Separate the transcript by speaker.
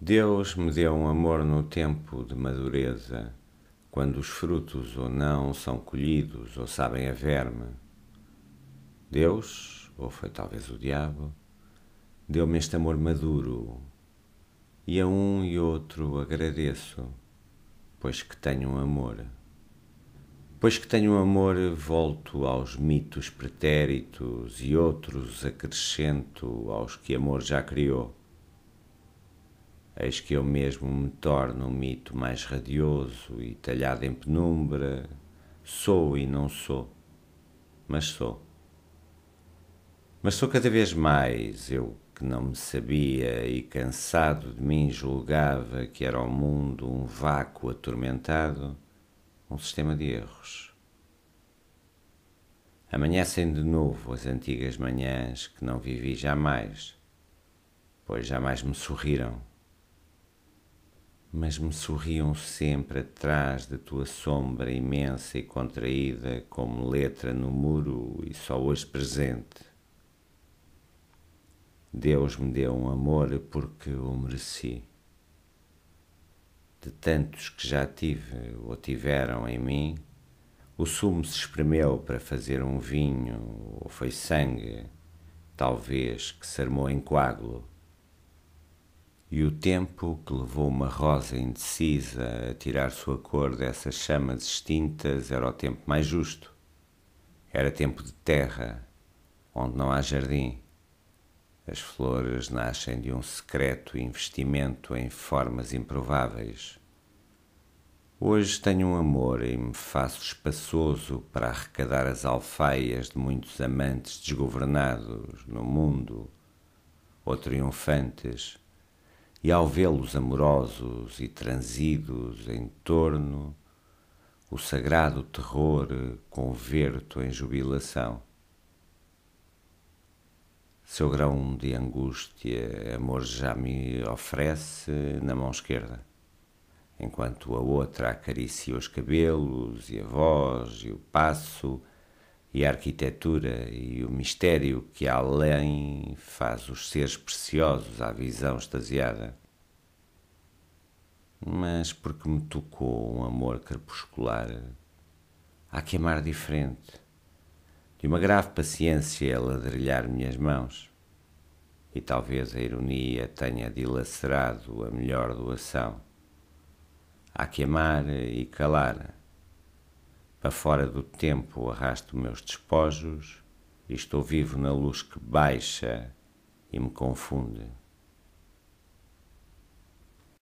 Speaker 1: Deus me deu um amor no tempo de madureza, quando os frutos ou não são colhidos ou sabem a verme. Deus, ou foi talvez o diabo, deu-me este amor maduro, e a um e outro agradeço, pois que tenho um amor. Pois que tenho um amor, volto aos mitos pretéritos e outros acrescento aos que amor já criou eis que eu mesmo me torno um mito mais radioso e talhado em penumbra, sou e não sou, mas sou. Mas sou cada vez mais eu que não me sabia e cansado de mim julgava que era o mundo um vácuo atormentado, um sistema de erros. Amanhecem de novo as antigas manhãs que não vivi jamais, pois jamais me sorriram mas me sorriam sempre atrás da tua sombra imensa e contraída, como letra no muro e só hoje presente. Deus me deu um amor porque o mereci. De tantos que já tive ou tiveram em mim, o sumo se espremeu para fazer um vinho, ou foi sangue, talvez, que se armou em coágulo e o tempo que levou uma rosa indecisa a tirar sua cor dessas chamas extintas era o tempo mais justo. Era tempo de terra, onde não há jardim. As flores nascem de um secreto investimento em formas improváveis. Hoje tenho um amor e me faço espaçoso para arrecadar as alfaias de muitos amantes desgovernados no mundo ou triunfantes e ao vê-los amorosos e transidos em torno, o sagrado terror converto em jubilação. Seu grão de angústia, amor já me oferece na mão esquerda, enquanto a outra acaricia os cabelos e a voz e o passo e a arquitetura e o mistério que além faz os seres preciosos à visão extasiada. Mas porque me tocou um amor crepuscular a queimar diferente, de uma grave paciência a ladrilhar minhas mãos, e talvez a ironia tenha dilacerado a melhor doação, a queimar e calar para fora do tempo arrasto meus despojos e estou vivo na luz que baixa e me confunde.